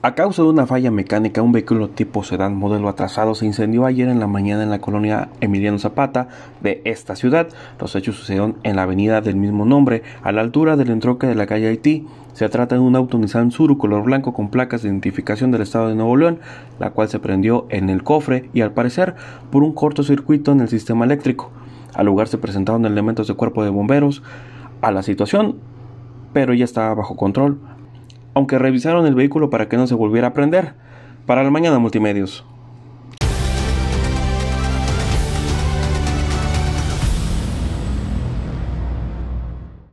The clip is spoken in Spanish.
A causa de una falla mecánica, un vehículo tipo sedán modelo atrasado se incendió ayer en la mañana en la colonia Emiliano Zapata de esta ciudad. Los hechos sucedieron en la avenida del mismo nombre, a la altura del entroque de la calle Haití. Se trata de un auto Nissan Suru color blanco con placas de identificación del estado de Nuevo León, la cual se prendió en el cofre y al parecer por un cortocircuito en el sistema eléctrico. Al lugar se presentaron elementos de cuerpo de bomberos. A la situación pero ya estaba bajo control aunque revisaron el vehículo para que no se volviera a prender. Para la mañana multimedios.